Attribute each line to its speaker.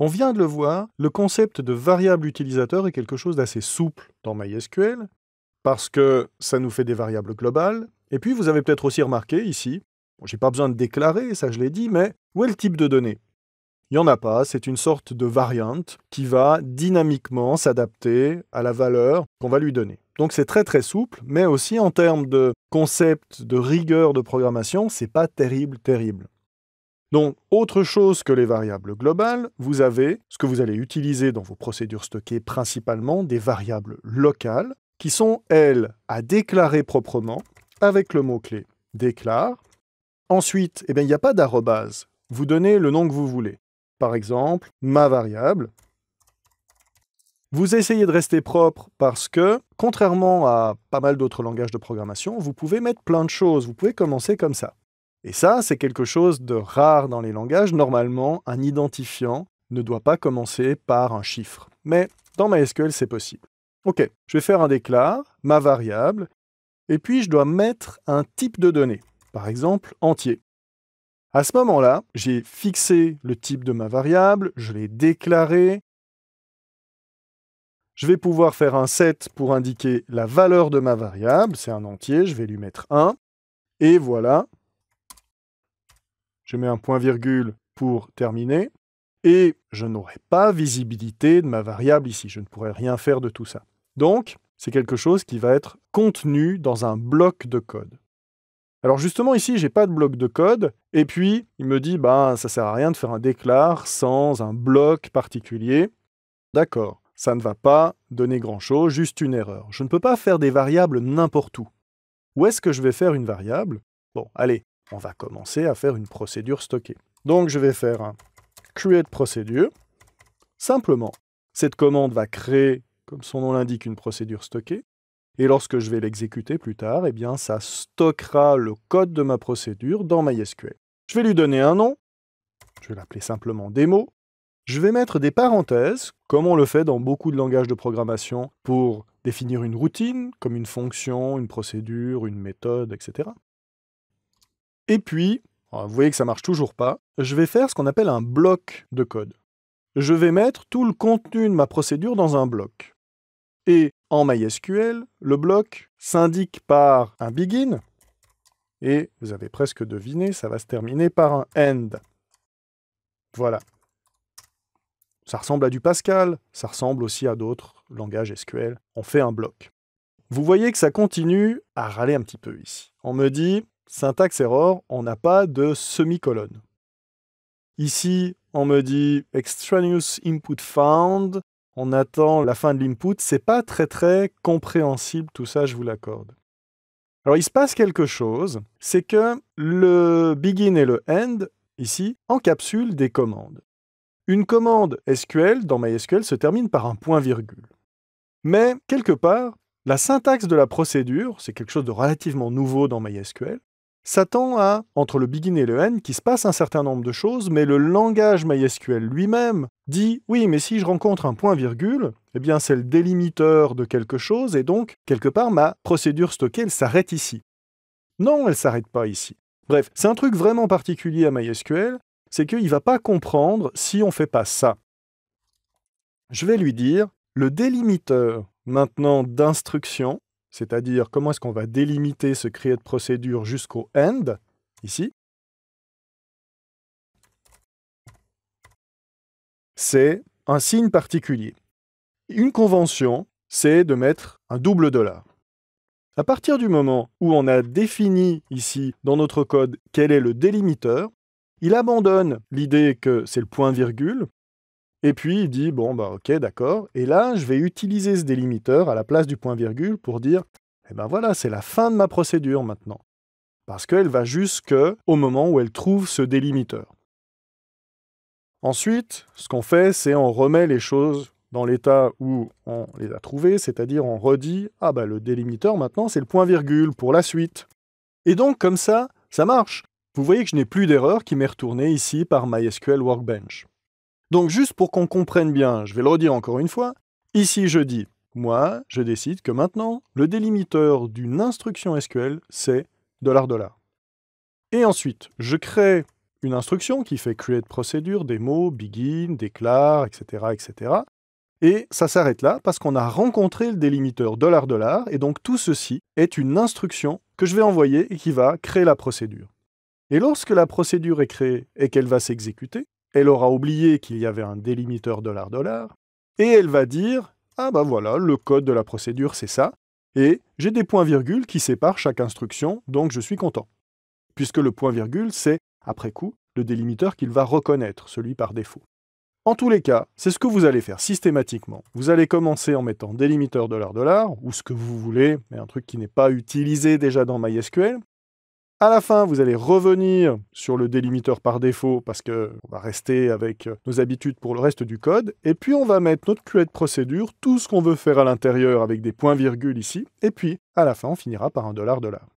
Speaker 1: On vient de le voir, le concept de variable utilisateur est quelque chose d'assez souple dans MySQL, parce que ça nous fait des variables globales. Et puis, vous avez peut-être aussi remarqué ici, j'ai pas besoin de déclarer, ça je l'ai dit, mais où est le type de données Il n'y en a pas, c'est une sorte de variante qui va dynamiquement s'adapter à la valeur qu'on va lui donner. Donc c'est très très souple, mais aussi en termes de concept, de rigueur de programmation, c'est pas terrible, terrible. Donc, autre chose que les variables globales, vous avez ce que vous allez utiliser dans vos procédures stockées principalement des variables locales qui sont, elles, à déclarer proprement avec le mot-clé déclare. Ensuite, eh il n'y a pas d'arrobase. Vous donnez le nom que vous voulez. Par exemple, ma variable. Vous essayez de rester propre parce que, contrairement à pas mal d'autres langages de programmation, vous pouvez mettre plein de choses. Vous pouvez commencer comme ça. Et ça, c'est quelque chose de rare dans les langages. Normalement, un identifiant ne doit pas commencer par un chiffre. Mais dans MySQL, c'est possible. OK, je vais faire un déclare, ma variable, et puis je dois mettre un type de données, par exemple entier. À ce moment-là, j'ai fixé le type de ma variable, je l'ai déclaré. Je vais pouvoir faire un set pour indiquer la valeur de ma variable, c'est un entier, je vais lui mettre 1. Et voilà, je mets un point virgule pour terminer, et je n'aurai pas visibilité de ma variable ici, je ne pourrai rien faire de tout ça. Donc, c'est quelque chose qui va être contenu dans un bloc de code. Alors justement ici, n'ai pas de bloc de code, et puis il me dit, ben ça sert à rien de faire un déclare sans un bloc particulier. D'accord, ça ne va pas donner grand-chose, juste une erreur. Je ne peux pas faire des variables n'importe où. Où est-ce que je vais faire une variable Bon, allez, on va commencer à faire une procédure stockée. Donc je vais faire un create procédure. Simplement, cette commande va créer, comme son nom l'indique, une procédure stockée. Et lorsque je vais l'exécuter plus tard, eh bien, ça stockera le code de ma procédure dans MySQL. Je vais lui donner un nom. Je vais l'appeler simplement démo. Je vais mettre des parenthèses, comme on le fait dans beaucoup de langages de programmation, pour définir une routine, comme une fonction, une procédure, une méthode, etc. Et puis, ah, vous voyez que ça marche toujours pas, je vais faire ce qu'on appelle un bloc de code. Je vais mettre tout le contenu de ma procédure dans un bloc. Et en MySQL, le bloc s'indique par un begin, et vous avez presque deviné, ça va se terminer par un end. Voilà. Ça ressemble à du Pascal, ça ressemble aussi à d'autres langages SQL. On fait un bloc. Vous voyez que ça continue à râler un petit peu ici. On me dit, syntaxe error, on n'a pas de semi-colonne. Ici, on me dit extraneous input found, on attend la fin de l'input, c'est pas très très compréhensible tout ça, je vous l'accorde. Alors il se passe quelque chose, c'est que le begin et le end, ici, encapsulent des commandes. Une commande SQL dans MySQL se termine par un point-virgule. Mais quelque part, la syntaxe de la procédure, c'est quelque chose de relativement nouveau dans MySQL, tend à, entre le begin et le end, qui se passe un certain nombre de choses, mais le langage MySQL lui-même dit oui, mais si je rencontre un point-virgule, eh bien c'est le délimiteur de quelque chose, et donc, quelque part, ma procédure stockée, elle s'arrête ici. Non, elle ne s'arrête pas ici. Bref, c'est un truc vraiment particulier à MySQL, c'est qu'il ne va pas comprendre si on ne fait pas ça. Je vais lui dire, le délimiteur maintenant d'instruction, c'est-à-dire comment est-ce qu'on va délimiter ce create procédure jusqu'au end, ici, c'est un signe particulier. Une convention, c'est de mettre un double dollar. À partir du moment où on a défini ici dans notre code quel est le délimiteur, il abandonne l'idée que c'est le point virgule et puis il dit, bon, bah ok, d'accord. Et là, je vais utiliser ce délimiteur à la place du point virgule pour dire, eh ben voilà, c'est la fin de ma procédure maintenant. Parce qu'elle va au moment où elle trouve ce délimiteur. Ensuite, ce qu'on fait, c'est on remet les choses dans l'état où on les a trouvées, c'est-à-dire on redit, ah bah le délimiteur maintenant, c'est le point virgule pour la suite. Et donc comme ça, ça marche. Vous voyez que je n'ai plus d'erreur qui m'est retournée ici par MySQL Workbench. Donc juste pour qu'on comprenne bien, je vais le redire encore une fois, ici je dis, moi je décide que maintenant, le délimiteur d'une instruction SQL, c'est Et ensuite, je crée une instruction qui fait create procédure, des mots, begin, déclare, etc. etc. Et ça s'arrête là parce qu'on a rencontré le délimiteur dollar dollar et donc tout ceci est une instruction que je vais envoyer et qui va créer la procédure. Et lorsque la procédure est créée et qu'elle va s'exécuter, elle aura oublié qu'il y avait un délimiteur dollar et elle va dire Ah bah voilà, le code de la procédure c'est ça, et j'ai des points-virgules qui séparent chaque instruction, donc je suis content. Puisque le point-virgule, c'est, après coup, le délimiteur qu'il va reconnaître, celui par défaut. En tous les cas, c'est ce que vous allez faire systématiquement. Vous allez commencer en mettant délimiteur dollar ou ce que vous voulez, mais un truc qui n'est pas utilisé déjà dans MySQL. À la fin, vous allez revenir sur le délimiteur par défaut parce que on va rester avec euh, nos habitudes pour le reste du code. Et puis, on va mettre notre QA de procédure, tout ce qu'on veut faire à l'intérieur avec des points-virgules ici. Et puis, à la fin, on finira par un dollar dollar.